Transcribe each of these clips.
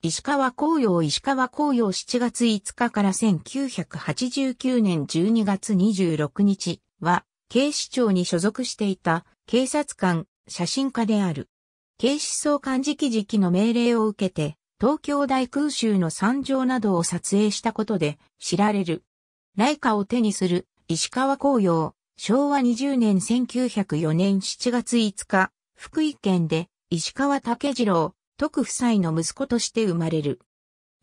石川紅葉石川紅葉7月5日から1989年12月26日は、警視庁に所属していた警察官、写真家である。警視総監直々の命令を受けて、東京大空襲の惨状などを撮影したことで知られる。ライカを手にする石川紅葉、昭和20年1904年7月5日、福井県で石川武次郎、徳夫妻の息子として生まれる。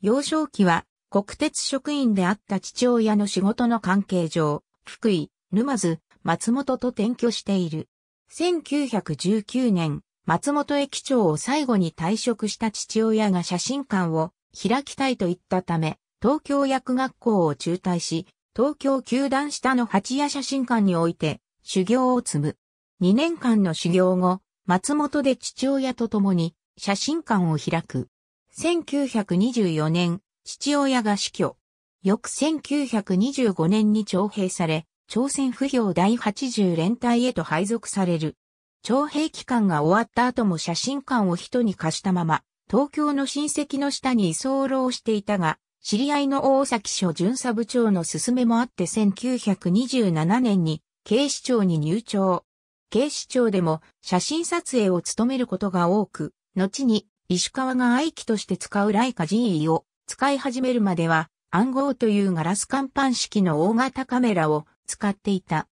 幼少期は国鉄職員であった父親の仕事の関係上、福井、沼津、松本と転居している。1919年、松本駅長を最後に退職した父親が写真館を開きたいと言ったため、東京薬学校を中退し、東京球団下の八谷写真館において修行を積む。2年間の修行後、松本で父親と共に写真館を開く。1924年、父親が死去。翌1925年に徴兵され、朝鮮不評第80連隊へと配属される。徴兵期間が終わった後も写真館を人に貸したまま、東京の親戚の下に居候していたが、知り合いの大崎署巡査部長の勧めもあって1927年に警視庁に入庁。警視庁でも写真撮影を務めることが多く、後に、石川が愛機として使うライカ GE を使い始めるまでは、暗号というガラス乾板式の大型カメラを使っていた。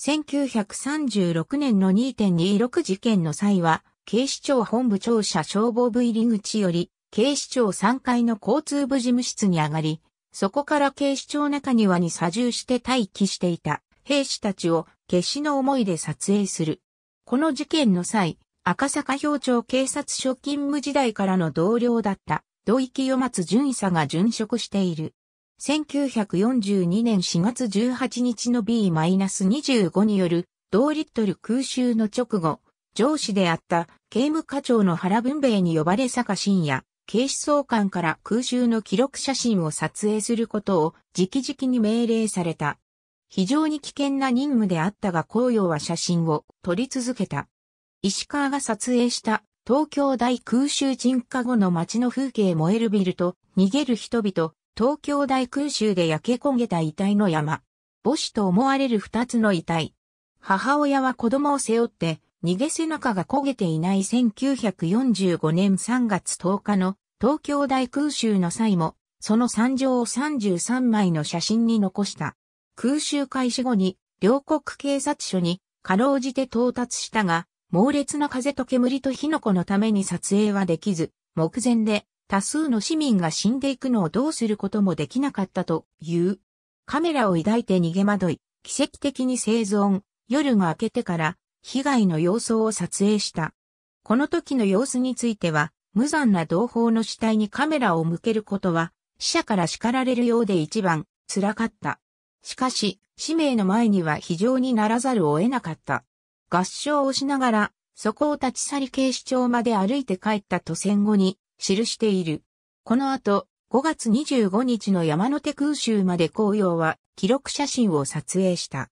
1936年の2.26事件の際は、警視庁本部庁舎消防部入り口より、警視庁3階の交通部事務室に上がり、そこから警視庁中庭に左重して待機していた兵士たちを決死の思いで撮影する。この事件の際、赤坂表町警察署勤務時代からの同僚だった土井清松巡査が殉職している。1942年4月18日の B-25 による同リットル空襲の直後、上司であった刑務課長の原文兵衛に呼ばれ坂深夜、警視総監から空襲の記録写真を撮影することを直々に命令された。非常に危険な任務であったが公用は写真を撮り続けた。石川が撮影した東京大空襲鎮火後の街の風景燃えるビルと逃げる人々、東京大空襲で焼け焦げた遺体の山。母子と思われる二つの遺体。母親は子供を背負って逃げ背中が焦げていない1945年3月10日の東京大空襲の際も、その惨状を33枚の写真に残した。空襲開始後に両国警察署にかろうじて到達したが、猛烈な風と煙と火の粉のために撮影はできず、目前で多数の市民が死んでいくのをどうすることもできなかったという。カメラを抱いて逃げ惑い、奇跡的に生存、夜が明けてから被害の様相を撮影した。この時の様子については、無残な同胞の死体にカメラを向けることは、死者から叱られるようで一番辛かった。しかし、使命の前には非常にならざるを得なかった。合唱をしながら、そこを立ち去り警視庁まで歩いて帰ったと戦後に記している。この後、5月25日の山手空襲まで紅葉は記録写真を撮影した。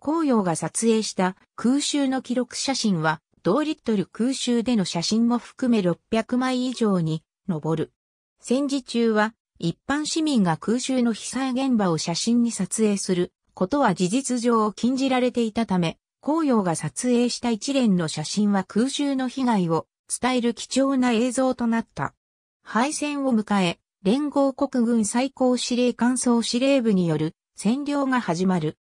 紅葉が撮影した空襲の記録写真は、同リットル空襲での写真も含め600枚以上に上る。戦時中は一般市民が空襲の被災現場を写真に撮影することは事実上禁じられていたため、紅葉が撮影した一連の写真は空襲の被害を伝える貴重な映像となった。敗戦を迎え、連合国軍最高司令官総司令部による占領が始まる。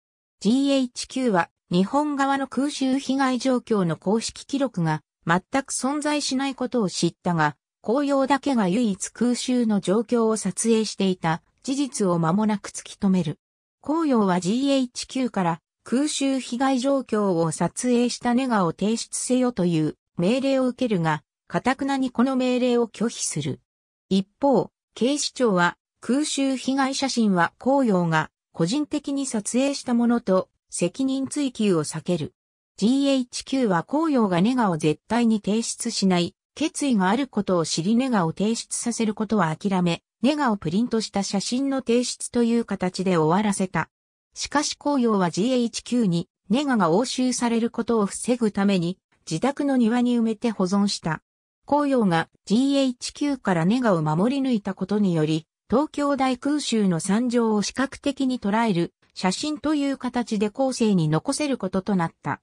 GHQ は日本側の空襲被害状況の公式記録が全く存在しないことを知ったが、紅葉だけが唯一空襲の状況を撮影していた事実を間もなく突き止める。紅葉は GHQ から空襲被害状況を撮影したネガを提出せよという命令を受けるが、かたくなにこの命令を拒否する。一方、警視庁は空襲被害写真は紅葉が個人的に撮影したものと責任追及を避ける。GHQ は紅葉がネガを絶対に提出しない決意があることを知りネガを提出させることは諦め、ネガをプリントした写真の提出という形で終わらせた。しかし紅葉は GHQ にネガが押収されることを防ぐために自宅の庭に埋めて保存した。紅葉が GHQ からネガを守り抜いたことにより、東京大空襲の惨状を視覚的に捉える写真という形で後世に残せることとなった。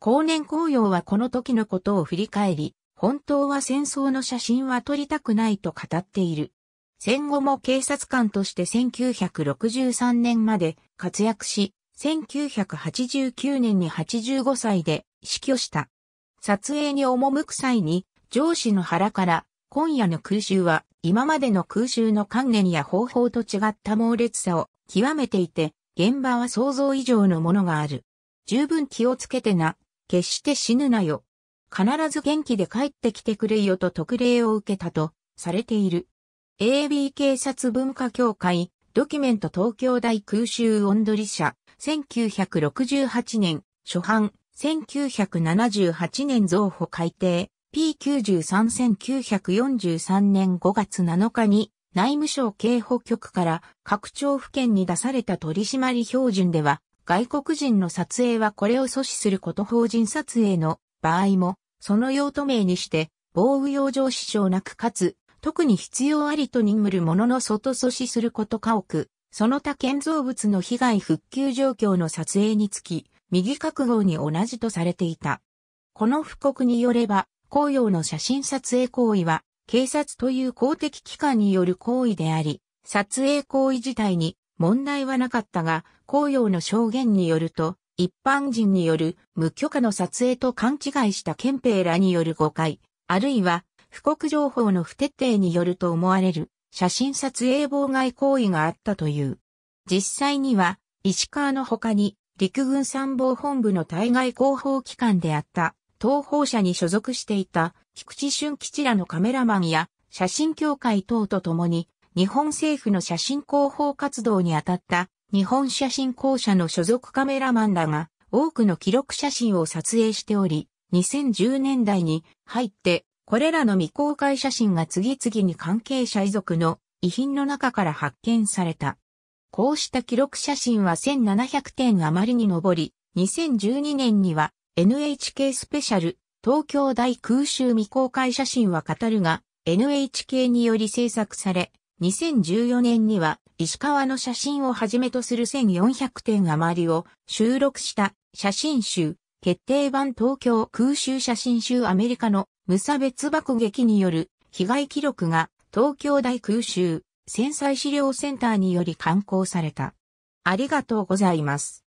後年紅葉はこの時のことを振り返り、本当は戦争の写真は撮りたくないと語っている。戦後も警察官として1963年まで活躍し、1989年に85歳で死去した。撮影に赴く際に、上司の腹から、今夜の空襲は今までの空襲の観念や方法と違った猛烈さを極めていて、現場は想像以上のものがある。十分気をつけてな、決して死ぬなよ。必ず元気で帰ってきてくれよと特例を受けたとされている。AB 警察文化協会、ドキュメント東京大空襲音取社、1968年、初版、1978年増補改定、P93-1943 年5月7日に、内務省警報局から各庁府県に出された取締り標準では、外国人の撮影はこれを阻止すること法人撮影の場合も、その用途名にして、防雨用上支障なくかつ、特に必要ありと任むるものの外阻止すること家屋、その他建造物の被害復旧状況の撮影につき、右角号に同じとされていた。この布告によれば、紅葉の写真撮影行為は、警察という公的機関による行為であり、撮影行為自体に問題はなかったが、紅葉の証言によると、一般人による無許可の撮影と勘違いした憲兵らによる誤解、あるいは富国情報の不徹底によると思われる写真撮影妨害行為があったという。実際には、石川の他に、陸軍参謀本部の対外広報機関であった、東方社に所属していた、菊池俊吉らのカメラマンや、写真協会等とともに、日本政府の写真広報活動にあたった、日本写真公社の所属カメラマンらが、多くの記録写真を撮影しており、2010年代に入ってこれらの未公開写真が次々に関係者遺族の遺品の中から発見された。こうした記録写真は1700点余りに上り、2012年には NHK スペシャル東京大空襲未公開写真は語るが NHK により制作され、2014年には石川の写真をはじめとする1400点余りを収録した写真集決定版東京空襲写真集アメリカの無差別爆撃による被害記録が東京大空襲、戦災資料センターにより刊行された。ありがとうございます。